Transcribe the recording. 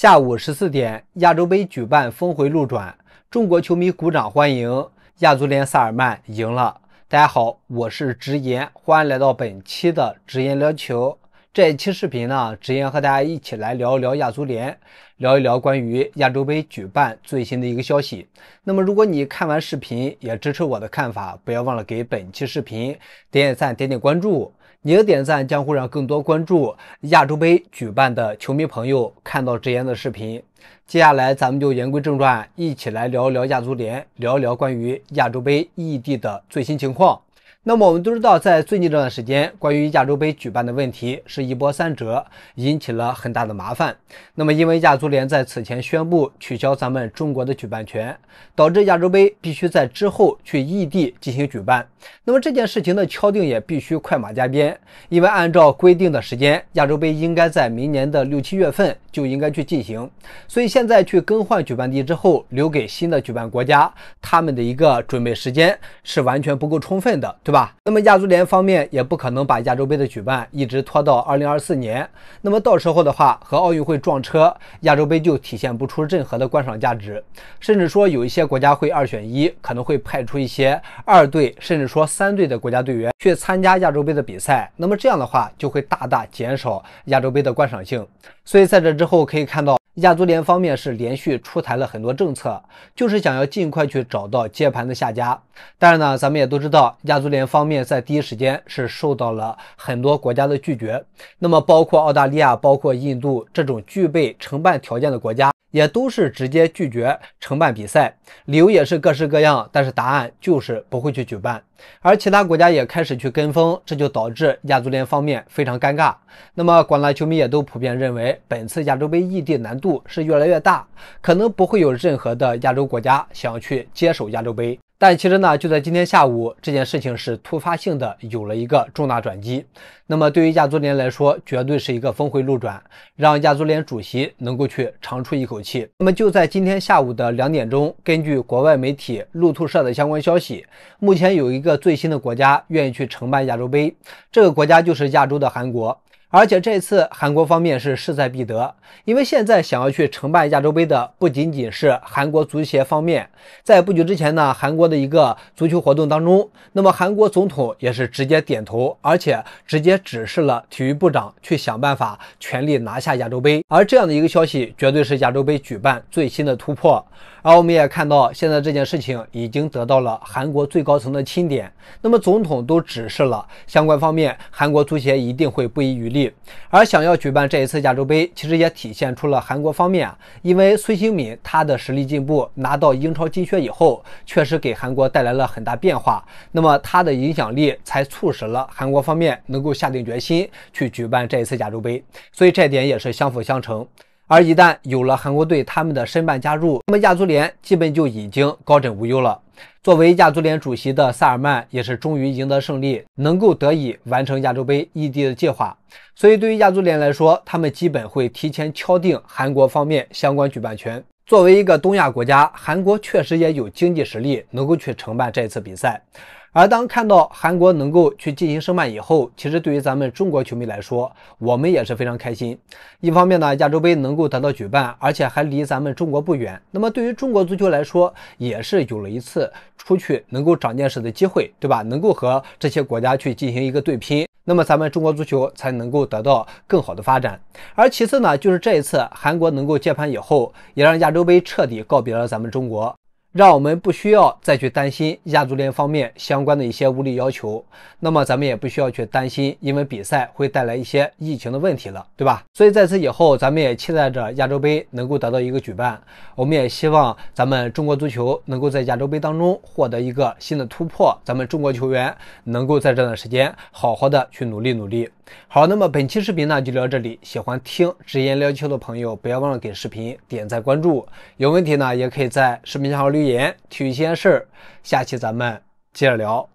下午十四点，亚洲杯举办峰回路转，中国球迷鼓掌欢迎。亚足联萨尔曼赢了。大家好，我是直言，欢迎来到本期的直言聊球。这一期视频呢，直言和大家一起来聊一聊亚足联，聊一聊关于亚洲杯举办最新的一个消息。那么，如果你看完视频也支持我的看法，不要忘了给本期视频点点赞、点点关注。你的点赞将会让更多关注亚洲杯举办的球迷朋友看到直言的视频。接下来，咱们就言归正传，一起来聊聊亚足联，聊一聊关于亚洲杯异地的最新情况。那么我们都知道，在最近这段时间，关于亚洲杯举办的问题是一波三折，引起了很大的麻烦。那么因为亚足联在此前宣布取消咱们中国的举办权，导致亚洲杯必须在之后去异地进行举办。那么这件事情的敲定也必须快马加鞭，因为按照规定的时间，亚洲杯应该在明年的六七月份就应该去进行。所以现在去更换举办地之后，留给新的举办国家他们的一个准备时间是完全不够充分的，对吧？那么亚足联方面也不可能把亚洲杯的举办一直拖到二零二四年，那么到时候的话和奥运会撞车，亚洲杯就体现不出任何的观赏价值，甚至说有一些国家会二选一，可能会派出一些二队甚至说三队的国家队员去参加亚洲杯的比赛，那么这样的话就会大大减少亚洲杯的观赏性，所以在这之后可以看到。亚足联方面是连续出台了很多政策，就是想要尽快去找到接盘的下家。但是呢，咱们也都知道，亚足联方面在第一时间是受到了很多国家的拒绝，那么包括澳大利亚、包括印度这种具备承办条件的国家。也都是直接拒绝承办比赛，理由也是各式各样，但是答案就是不会去举办。而其他国家也开始去跟风，这就导致亚足联方面非常尴尬。那么广大球迷也都普遍认为，本次亚洲杯异地难度是越来越大，可能不会有任何的亚洲国家想要去接手亚洲杯。但其实呢，就在今天下午，这件事情是突发性的，有了一个重大转机。那么，对于亚足联来说，绝对是一个峰回路转，让亚足联主席能够去长出一口气。那么，就在今天下午的两点钟，根据国外媒体路透社的相关消息，目前有一个最新的国家愿意去承办亚洲杯，这个国家就是亚洲的韩国。而且这次韩国方面是势在必得，因为现在想要去承办亚洲杯的不仅仅是韩国足协方面，在不久之前呢，韩国的一个足球活动当中，那么韩国总统也是直接点头，而且直接指示了体育部长去想办法全力拿下亚洲杯，而这样的一个消息绝对是亚洲杯举办最新的突破。而我们也看到，现在这件事情已经得到了韩国最高层的钦点。那么总统都指示了，相关方面，韩国足协一定会不遗余力。而想要举办这一次亚洲杯，其实也体现出了韩国方面，因为孙兴敏他的实力进步，拿到英超金靴以后，确实给韩国带来了很大变化。那么他的影响力，才促使了韩国方面能够下定决心去举办这一次亚洲杯。所以这点也是相辅相成。而一旦有了韩国队他们的申办加入，那么亚足联基本就已经高枕无忧了。作为亚足联主席的萨尔曼也是终于赢得胜利，能够得以完成亚洲杯异地的计划。所以对于亚足联来说，他们基本会提前敲定韩国方面相关举办权。作为一个东亚国家，韩国确实也有经济实力能够去承办这次比赛。而当看到韩国能够去进行申办以后，其实对于咱们中国球迷来说，我们也是非常开心。一方面呢，亚洲杯能够得到举办，而且还离咱们中国不远。那么对于中国足球来说，也是有了一次出去能够长见识的机会，对吧？能够和这些国家去进行一个对拼，那么咱们中国足球才能够得到更好的发展。而其次呢，就是这一次韩国能够接盘以后，也让亚洲杯彻底告别了咱们中国。让我们不需要再去担心亚足联方面相关的一些无理要求，那么咱们也不需要去担心，因为比赛会带来一些疫情的问题了，对吧？所以在此以后，咱们也期待着亚洲杯能够得到一个举办，我们也希望咱们中国足球能够在亚洲杯当中获得一个新的突破，咱们中国球员能够在这段时间好好的去努力努力。好，那么本期视频呢就聊这里，喜欢听直言聊球的朋友，不要忘了给视频点赞关注，有问题呢也可以在视频下方留。言。点，体育先事下期咱们接着聊。